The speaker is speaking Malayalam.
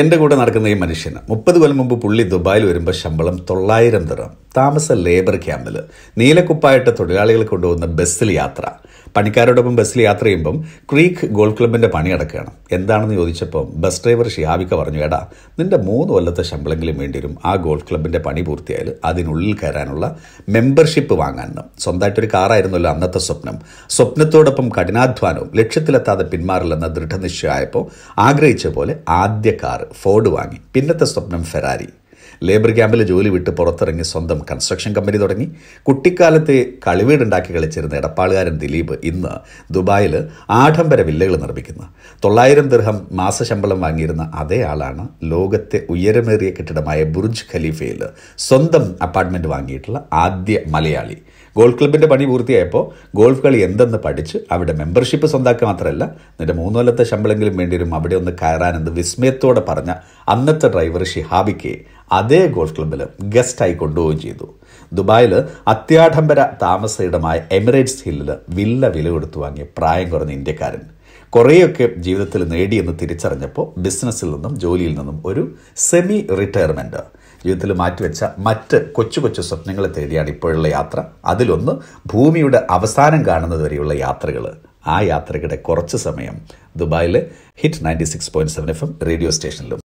എൻ്റെ കൂടെ നടക്കുന്ന ഈ മനുഷ്യന് മുപ്പത് കൊല്ലം മുമ്പ് പുള്ളി ദുബായിൽ വരുമ്പോൾ ശമ്പളം തൊള്ളായിരം തരാം താമസ ലേബർ ക്യാമ്പിൽ നീലക്കുപ്പായിട്ട് തൊഴിലാളികൾ കൊണ്ടുപോകുന്ന ബസ്സിൽ യാത്ര പണിക്കാരോടൊപ്പം ബസ്സിൽ യാത്ര ചെയ്യുമ്പം ക്രീക്ക് ഗോൾഡ് ക്ലബിൻ്റെ പണി അടക്കുകയാണ് എന്താണെന്ന് ചോദിച്ചപ്പം ബസ് ഡ്രൈവർ ഷിയാബിക്ക പറഞ്ഞു എടാ നിന്റെ മൂന്ന് കൊല്ലത്തെ ശമ്പളെങ്കിലും വേണ്ടി വരും ആ ഗോൾഡ് ക്ലബിൻ്റെ പണി പൂർത്തിയായാലും അതിനുള്ളിൽ കയറാനുള്ള മെമ്പർഷിപ്പ് വാങ്ങാനും സ്വന്തമായിട്ടൊരു കാറായിരുന്നല്ലോ അന്നത്തെ സ്വപ്നം സ്വപ്നത്തോടൊപ്പം കഠിനാധ്വാനവും ലക്ഷ്യത്തിലെത്താതെ പിന്മാറില്ലെന്ന ദൃഢനിശ്ചയമായപ്പോൾ ആഗ്രഹിച്ച പോലെ ആദ്യ കാർ ഫോർഡ് വാങ്ങി പിന്നത്തെ സ്വപ്നം ഫെറാരി ലേബർ ക്യാമ്പിൽ ജോലി വിട്ട് പുറത്തിറങ്ങി സ്വന്തം കൺസ്ട്രക്ഷൻ കമ്പനി തുടങ്ങി കുട്ടിക്കാലത്തെ കളിവീടുണ്ടാക്കി കളിച്ചിരുന്ന എടപ്പാളുകാരൻ ദിലീപ് ഇന്ന് ദുബായിൽ ആഡംബര വില്ലകൾ നിർമ്മിക്കുന്നു തൊള്ളായിരം ദീർഘം മാസശമ്പളം വാങ്ങിയിരുന്ന അതേ ആളാണ് ലോകത്തെ ഉയരമേറിയ കെട്ടിടമായ ബുർജ് ഖലീഫയിൽ സ്വന്തം അപ്പാർട്ട്മെൻറ്റ് വാങ്ങിയിട്ടുള്ള ആദ്യ മലയാളി ഗോൾഫ് ക്ലബിൻ്റെ പണി പൂർത്തിയായപ്പോൾ ഗോൾഫ് കളി എന്തെന്ന് പഠിച്ച് അവിടെ മെമ്പർഷിപ്പ് സ്വന്താക്കുക മാത്രമല്ല നിന്റെ മൂന്ന് കൊല്ലത്തെ ശമ്പളെങ്കിലും വേണ്ടിവരും അവിടെ ഒന്ന് കയറാനെന്ന് വിസ്മയത്തോടെ പറഞ്ഞ അന്നത്തെ ഡ്രൈവർ ഷിഹാബിക്ക് അതേ ഗോൾഫ് ക്ലബിൽ ഗസ്റ്റായി കൊണ്ടുപോവുകയും ചെയ്തു ദുബായിൽ അത്യാഡംബര താമസ ഇടമായ എമിറേറ്റ്സ് ഹില്ലിൽ വില്ല വില കൊടുത്തു വാങ്ങിയ പ്രായം കുറഞ്ഞ ഇന്ത്യക്കാരൻ കുറേയൊക്കെ ജീവിതത്തിൽ നേടിയെന്ന് തിരിച്ചറിഞ്ഞപ്പോൾ ബിസിനസ്സിൽ നിന്നും ജോലിയിൽ നിന്നും ഒരു സെമി റിട്ടയർമെൻറ്റ് ജീവിതത്തിൽ മാറ്റിവെച്ച മറ്റ് കൊച്ചു കൊച്ചു സ്വപ്നങ്ങളെ തേടിയാണ് ഇപ്പോഴുള്ള യാത്ര അതിലൊന്ന് ഭൂമിയുടെ അവസാനം കാണുന്നത് വരെയുള്ള യാത്രകൾ ആ യാത്രയുടെ കുറച്ച് സമയം ദുബായിലെ hit ninety six point seven F M radio സ്റ്റേഷനിലും